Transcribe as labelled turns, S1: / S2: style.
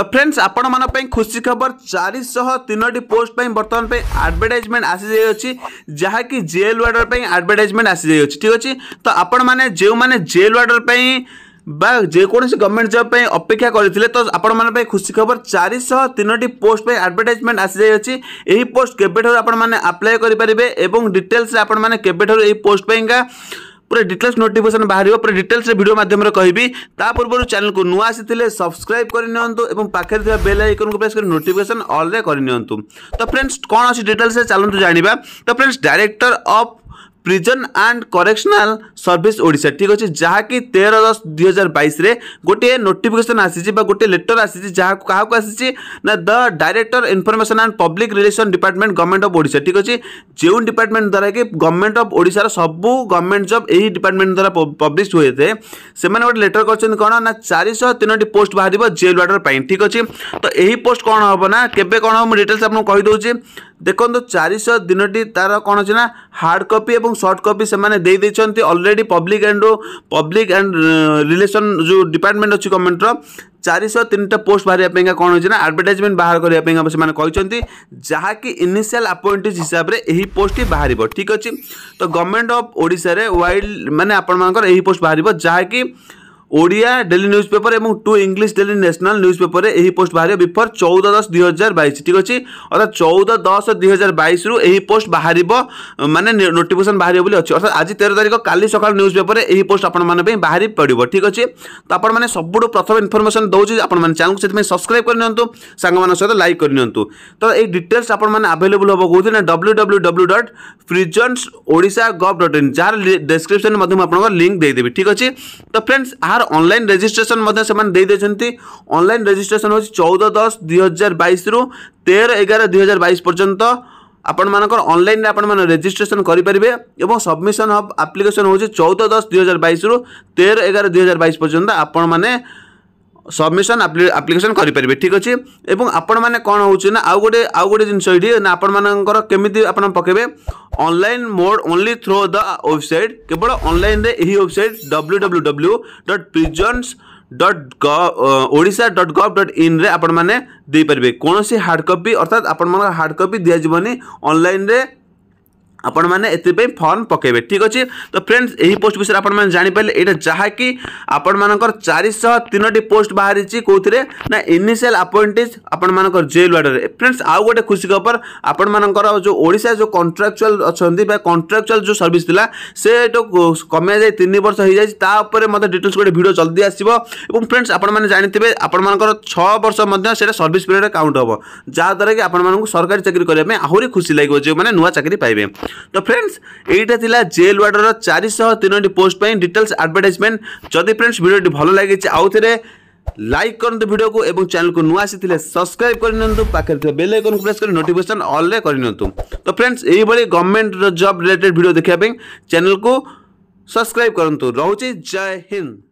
S1: তো ଫ୍ରେଣ୍ଡସ୍ ଆପଣମାନଙ୍କ ପାଇଁ ଖୁସି ଖବର ଚାରିଶହ ତିନୋଟି ପୋଷ୍ଟ ପାଇଁ ବର୍ତ୍ତମାନ ପାଇଁ ଆଡ଼ଭର୍ଟାଇଜମେଣ୍ଟ ଆସିଯାଇଅଛି ଯାହାକି ଜେଏଲ୍ ୱାର୍ଡ଼ର ପାଇଁ ଆଡ଼ଭର୍ଟାଇଜମେଣ୍ଟ ଆସିଯାଇଅଛି ଠିକ୍ ଅଛି ତ ଆପଣମାନେ ଯେଉଁମାନେ ଜେଏଲ୍ ୱାର୍ଡ଼ର ପାଇଁ বা যেকোনসি গভর্নমেন্ট জব পাই অপেক্ষা করে তো আপনার খুশি খবর চারিশহ তিনোটি পোস্ট পাই আডভর্টাইজমেন্ট আসি যাই এই পোস্ট কেবেঠার আপনার আপ্লাই করে পারে এবং ডিটেলস আপনার কেবেঠার এই পোস্ট পাইকা पूरा डिटेल्स नोटिफिकेसन बाहर पूरा डिटेल्स भिडियो मध्यम कहबी पूर्व चैनल को नुआ आसी सब्सक्राइब करनी पाखे बेल आइकन को प्रेस कर नोटिकेसन अल्रे तो फ्रेंड्स कौन अच्छी डिटेल्स चलो जाना तो friends director of prison and correctional service Odisha ଠିକ୍ ଅଛି ଯାହାକି ତେର ଦଶ ଦୁଇ ହଜାର ବାଇଶରେ ଗୋଟିଏ ନୋଟିଫିକେସନ୍ ଆସିଛି ବା ଗୋଟିଏ ଲେଟର୍ ଆସିଛି ଯାହାକୁ କାହାକୁ ଆସିଛି ନା the director information and public relation department government of Odisha ଠିକ୍ ଅଛି ଯେଉଁ ଡିପାର୍ଟମେଣ୍ଟ ଦ୍ୱାରା କି ଗଭର୍ଣ୍ଣମେଣ୍ଟ ଅଫ୍ ଓଡ଼ିଶାର ସବୁ ଗଭର୍ଣ୍ଣମେଣ୍ଟ ଜବ୍ ଏହି ଡିପାର୍ଟମେଣ୍ଟ ଦ୍ୱାରା ପବ୍ଲିଶ ହୋଇଥାଏ ସେମାନେ ଗୋଟେ ଲେଟର୍ କରିଛନ୍ତି କ'ଣ ନା ଚାରିଶହ ତିନୋଟି ପୋଷ୍ଟ ବାହାରିବ ଜେଲ୍ ୱାର୍ଡର ପାଇଁ ଠିକ୍ ଅଛି ତ ଏହି ପୋଷ୍ଟ କ'ଣ ହେବ ନା କେବେ କ'ଣ ହେବ ମୁଁ ଡିଟେଲ୍ସ ଆପଣଙ୍କୁ କହିଦେଉଛି ଦେଖନ୍ତୁ ଚାରିଶହ ଦିନଟି ତା'ର କ'ଣ ଅଛି ନା ହାର୍ଡ଼ କପି ଏବଂ ସଫ୍ଟ କପି ସେମାନେ ଦେଇଦେଇଛନ୍ତି already public and public and relation ଯେଉଁ ଡିପାର୍ଟମେଣ୍ଟ ଅଛି ଗଭର୍ଣ୍ଣମେଣ୍ଟର ଚାରିଶହ ତିନିଟା ପୋଷ୍ଟ ବାହାରିବା ପାଇଁକା କ'ଣ ହୋଇଛି ନା ଆଡ଼ଭର୍ଟାଇଜମେଣ୍ଟ ବାହାର କରିବା ପାଇଁକା ସେମାନେ କହିଛନ୍ତି ଯାହାକି ଇନିସିଆଲ୍ ଆପଏଣ୍ଟିଜ୍ ହିସାବରେ ଏହି ପୋଷ୍ଟଟି ବାହାରିବ ଠିକ୍ ଅଛି ତ ଗଭର୍ଣ୍ଣମେଣ୍ଟ ଅଫ୍ ଓଡ଼ିଶାରେ ୱାଇଲ୍ଡ ମାନେ ଆପଣମାନଙ୍କର ଏହି ପୋଷ୍ଟ ବାହାରିବ ଯାହାକି ଓଡ଼ିଆ ଡେଲି ନ୍ୟୁଜ୍ ପେପର ଏବଂ two English daily national news ପେପରରେ ଏହି ପୋଷ୍ଟ ବାହାରିବ ବିଫୋର୍ ଚଉଦ ଦଶ ଦୁଇ ହଜାର ବାଇଶ ଠିକ୍ ଅଛି ଅର୍ଥାৎ ଚଉଦ ଦଶ ଦୁଇ ହଜାର ବାଇଶରୁ ଏହି ପୋଷ୍ଟ ବାହାରିବ ମାନେ ନୋଟିଫିକେସନ୍ ବାହାରିବ ବୋଲି ଅଛି ଅର୍ଥାৎ ଆଜି ତେର ତାରିଖ କାଲି ସକାଳ ନ୍ୟୁଜ୍ ପେପରରେ ଏହି ପୋଷ୍ଟ ଆପଣମାନଙ୍କ ପାଇଁ ବାହାରି ପଡ଼ିବ ଠିକ୍ ଅଛି ତ ଆପଣମାନେ ସବୁଠୁ ପ୍ରଥମ ଇନଫର୍ମେସନ୍ ଦେଉଛି ଆପଣମାନେ ଚ୍ୟାନେଲକୁ ସେଥିପାଇଁ ସବସ୍କ୍ରାଇବ୍ କରିନିଅନ୍ତୁ ସାଙ୍ଗମାନଙ୍କ ସହିତ ଲାଇକ୍ କରିନିଅନ୍ତୁ ତ ଏଇ ଡିଟେଲ୍ସ ଆପଣମାନେ ଆଭେଲେବୁଲ୍ ହେବ କହୁଛି ନା W W W dot prisons Odisha gov dot in ଯାହାର ଡେସ୍କ୍ରିପ୍ସନ୍ରେ ମଧ୍ୟ ମୁଁ ଆପଣଙ୍କ ଲିଙ୍କ୍ ଦେଇଦେବି ଠିକ୍ ଅଛି ତ ଫ୍ରେଣ୍ଡସ୍ ଏହାର তার অনলাইন রেজিষ্ট্রেসন ମଧ୍ୟ ସେମାନେ ଦେଇଦେଇଛନ୍ତି ଅନଲାଇନ୍ ରେଜିଷ୍ଟ୍ରେସନ୍ ହେଉଛି ଚଉଦ ଦଶ ଦୁଇହଜାର ବାଇଶରୁ ତେର ଏଗାର ଦୁଇହଜାର ବାଇଶ ପର୍ଯ୍ୟନ୍ତ ଆପଣମାନଙ୍କର ଅନଲାଇନ୍ରେ ଆପଣମାନେ ରେଜିଷ୍ଟ୍ରେସନ୍ କରିପାରିବେ ଏବଂ ସବମିସନ୍ ଅଫ୍ ଆପ୍ଲିକେସନ୍ ହେଉଛି ଚଉଦ ଦଶ ଦୁଇହଜାର ବାଇଶରୁ ତେର ଏଗାର ଦୁଇହଜାର ବାଇଶ ପର୍ଯ୍ୟନ୍ତ ଆପଣମାନେ सबमिशन ଆପ୍ଲିକେସନ୍ କରିପାରିବେ ଠିକ୍ ଅଛି ଏବଂ ଆପଣମାନେ କ'ଣ ହେଉଛି ନା ଆଉ ଗୋଟେ ଆଉ ଗୋଟେ ଜିନିଷ ଏଇଠି ନା ଆପଣମାନଙ୍କର କେମିତି ଆପଣ ପକାଇବେ ଅନଲାଇନ୍ ମୋଡ଼ ଓନ୍ଲି ଥ୍ରୋ ଦ ୱେବସାଇଟ୍ କେବଳ ଅନଲାଇନ୍ରେ ଏହି website W W W dot prisons dot Odisha dot gov dot ଇନ୍ରେ ଆପଣମାନେ ଦେଇପାରିବେ କୌଣସି ହାର୍ଡ଼ କପି ଅର୍ଥାତ୍ ଆପଣମାନଙ୍କର ହାର୍ଡ଼ କପି ଦିଆଯିବନି ଅନଲାଇନ୍ରେ ଆପଣମାନେ ଏଥିପାଇଁ ଫର୍ମ ପକାଇବେ ଠିକ୍ ଅଛି ତ ଫ୍ରେଣ୍ଡସ୍ ଏହି ପୋଷ୍ଟ ବିଷୟରେ ଆପଣମାନେ ଜାଣିପାରିଲେ ଏଇଟା ଯାହାକି ଆପଣମାନଙ୍କର ଚାରିଶହ ତିନୋଟି ପୋଷ୍ଟ ବାହାରିଛି କେଉଁଥିରେ ନା ଇନିସିଆଲ୍ ଆପଏଣ୍ଟିଜ୍ ଆପଣମାନଙ୍କର ଜେଲ୍ ୱାର୍ଡ଼ରେ ଫ୍ରେଣ୍ଡସ୍ ଆଉ ଗୋଟେ ଖୁସି ଖବର ଆପଣମାନଙ୍କର ଯେଉଁ ଓଡ଼ିଶା ଯେଉଁ କଣ୍ଟ୍ରାକ୍ଚୁଆଲ୍ ଅଛନ୍ତି ବା କଣ୍ଟ୍ରାକ୍ଚୁଆଲ୍ ଯେଉଁ ସର୍ଭିସ୍ ଥିଲା ସେଇଟାକୁ କମିଯାଇ ତିନି ବର୍ଷ ହୋଇଯାଇଛି ତା ଉପରେ ମୋତେ ଡିଟେଲ୍ସ ଗୋଟେ ଭିଡ଼ିଓ ଜଲ୍ଦି ଆସିବ ଏବଂ ଫ୍ରେଣ୍ଡସ୍ ଆପଣମାନେ ଜାଣିଥିବେ ଆପଣମାନଙ୍କର ଛଅ ବର୍ଷ ମଧ୍ୟ ସେଇଟା ସର୍ଭିସ୍ ପିରିୟଡ଼ରେ କାଉଣ୍ଟ ହେବ ଯାହାଦ୍ୱାରା କି ଆପଣମାନଙ୍କୁ ସରକାରୀ ଚାକିରି କରିବା ପାଇଁ ଆହୁରି ଖୁସି ଲାଗିବ ଯେଉଁମାନେ ନୂଆ ଚାକିରି ପାଇବେ তো ফ্রেন্ডস এইটা লা জেল ୱାର୍ଡ଼ର ଚାରିଶହ ତିନୋଟି ପୋଷ୍ଟ ପାଇଁ ଡିଟେଲ୍ସ ଆଡ଼ଭର୍ଟାଇଜମେଣ୍ଟ ଯଦି ଫ୍ରେଣ୍ଡସ୍ ଭିଡ଼ିଓଟି ଭଲ ଲାଗିଛି ଆଉ ଥରେ ଲାଇକ୍ କରନ୍ତୁ ଭିଡ଼ିଓକୁ ଏବଂ ଚ୍ୟାନେଲକୁ ନୂଆ ଆସିଥିଲେ ସବସ୍କ୍ରାଇବ୍ କରିନିଅନ୍ତୁ ପାଖରେ ଥିବା ବେଲ୍ ଆଇକନ୍କୁ ପ୍ରେସ୍ କରି ନୋଟିଫିକେସନ୍ ଅଲ୍ରେ କରିନିଅନ୍ତୁ ତ ଫ୍ରେଣ୍ଡସ୍ ଏହିଭଳି ଗଭର୍ଣ୍ଣମେଣ୍ଟର ଜବ୍ ରିଲେଟେଡ୍ ଭିଡ଼ିଓ ଦେଖିବା ପାଇଁ ଚ୍ୟାନେଲକୁ ସବସ୍କ୍ରାଇବ୍ କରନ୍ତୁ ରହୁଛି ଜୟ ହିନ୍ଦ